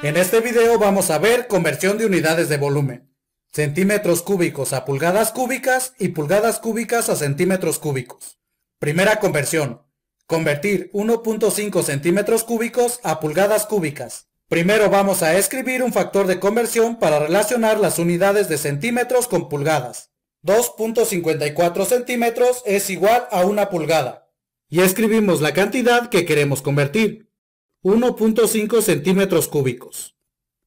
En este video vamos a ver conversión de unidades de volumen, centímetros cúbicos a pulgadas cúbicas y pulgadas cúbicas a centímetros cúbicos. Primera conversión, convertir 1.5 centímetros cúbicos a pulgadas cúbicas. Primero vamos a escribir un factor de conversión para relacionar las unidades de centímetros con pulgadas. 2.54 centímetros es igual a una pulgada. Y escribimos la cantidad que queremos convertir, 1.5 centímetros cúbicos.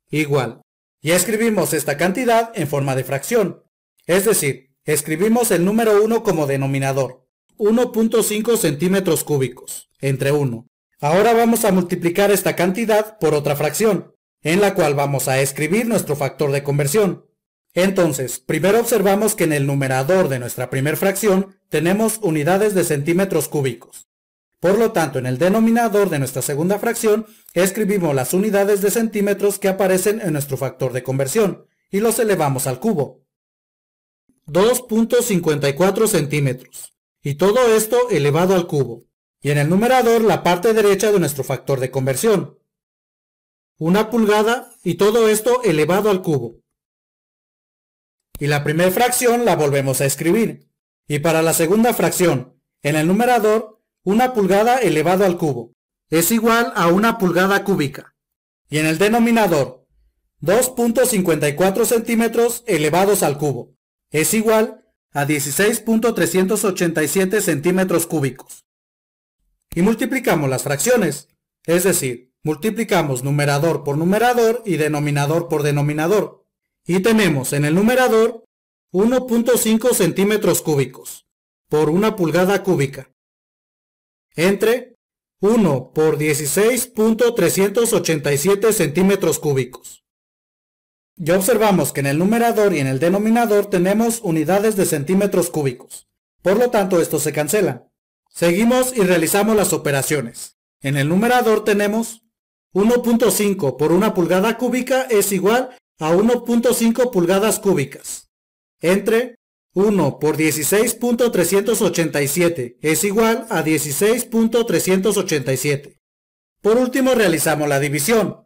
Igual. Y escribimos esta cantidad en forma de fracción. Es decir, escribimos el número 1 como denominador. 1.5 centímetros cúbicos, entre 1. Ahora vamos a multiplicar esta cantidad por otra fracción, en la cual vamos a escribir nuestro factor de conversión. Entonces, primero observamos que en el numerador de nuestra primer fracción tenemos unidades de centímetros cúbicos. Por lo tanto, en el denominador de nuestra segunda fracción, escribimos las unidades de centímetros que aparecen en nuestro factor de conversión, y los elevamos al cubo. 2.54 centímetros. Y todo esto elevado al cubo. Y en el numerador la parte derecha de nuestro factor de conversión. Una pulgada y todo esto elevado al cubo. Y la primera fracción la volvemos a escribir. Y para la segunda fracción, en el numerador una pulgada elevado al cubo es igual a una pulgada cúbica. Y en el denominador, 2.54 centímetros elevados al cubo es igual a 16.387 centímetros cúbicos. Y multiplicamos las fracciones, es decir, multiplicamos numerador por numerador y denominador por denominador. Y tenemos en el numerador 1.5 centímetros cúbicos por una pulgada cúbica entre 1 por 16.387 centímetros cúbicos. Ya observamos que en el numerador y en el denominador tenemos unidades de centímetros cúbicos. Por lo tanto, esto se cancela. Seguimos y realizamos las operaciones. En el numerador tenemos 1.5 por 1 pulgada cúbica es igual a 1.5 pulgadas cúbicas. Entre 1 por 16.387 es igual a 16.387. Por último realizamos la división.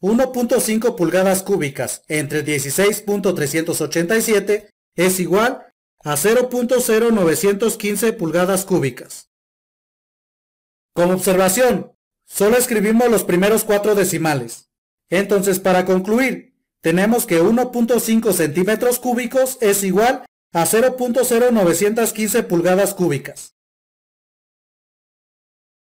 1.5 pulgadas cúbicas entre 16.387 es igual a 0.0915 pulgadas cúbicas. Como observación, solo escribimos los primeros cuatro decimales. Entonces para concluir, tenemos que 1.5 centímetros cúbicos es igual a 0.0915 pulgadas cúbicas.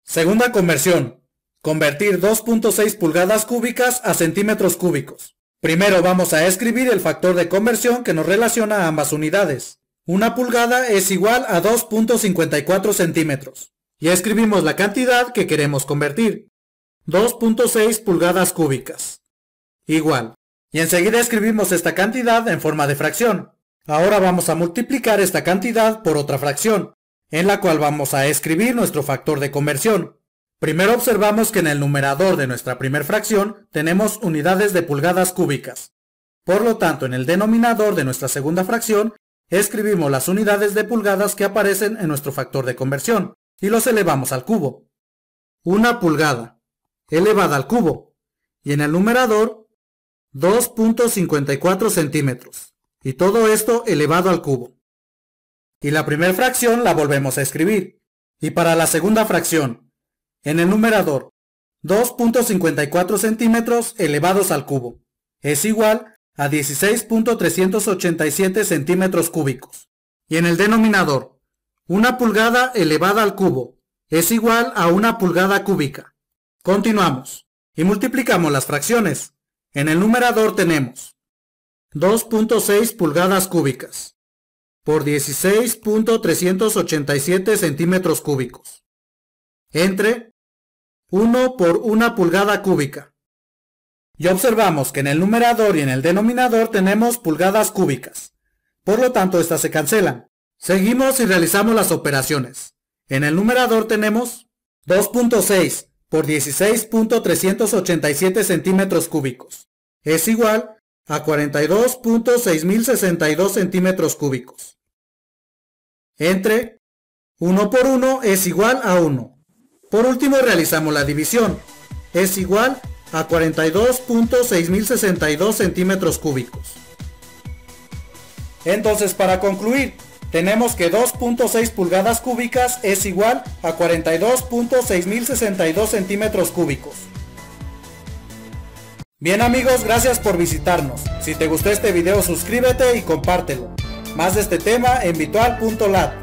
Segunda conversión. Convertir 2.6 pulgadas cúbicas a centímetros cúbicos. Primero vamos a escribir el factor de conversión que nos relaciona a ambas unidades. Una pulgada es igual a 2.54 centímetros. Y escribimos la cantidad que queremos convertir. 2.6 pulgadas cúbicas. Igual. Y enseguida escribimos esta cantidad en forma de fracción. Ahora vamos a multiplicar esta cantidad por otra fracción, en la cual vamos a escribir nuestro factor de conversión. Primero observamos que en el numerador de nuestra primer fracción tenemos unidades de pulgadas cúbicas. Por lo tanto, en el denominador de nuestra segunda fracción, escribimos las unidades de pulgadas que aparecen en nuestro factor de conversión y los elevamos al cubo. Una pulgada elevada al cubo y en el numerador 2.54 centímetros y todo esto elevado al cubo. Y la primera fracción la volvemos a escribir. Y para la segunda fracción, en el numerador, 2.54 centímetros elevados al cubo es igual a 16.387 centímetros cúbicos. Y en el denominador, una pulgada elevada al cubo es igual a una pulgada cúbica. Continuamos y multiplicamos las fracciones. En el numerador tenemos 2.6 pulgadas cúbicas por 16.387 centímetros cúbicos, entre 1 por 1 pulgada cúbica. Y observamos que en el numerador y en el denominador tenemos pulgadas cúbicas, por lo tanto estas se cancelan. Seguimos y realizamos las operaciones. En el numerador tenemos 2.6 por 16.387 centímetros cúbicos, es igual a 42.6062 centímetros cúbicos. Entre 1 por 1 es igual a 1. Por último realizamos la división. Es igual a 42.6062 centímetros cúbicos. Entonces para concluir, tenemos que 2.6 pulgadas cúbicas es igual a 42.6062 centímetros cúbicos. Bien amigos, gracias por visitarnos. Si te gustó este video suscríbete y compártelo. Más de este tema en virtual.lat.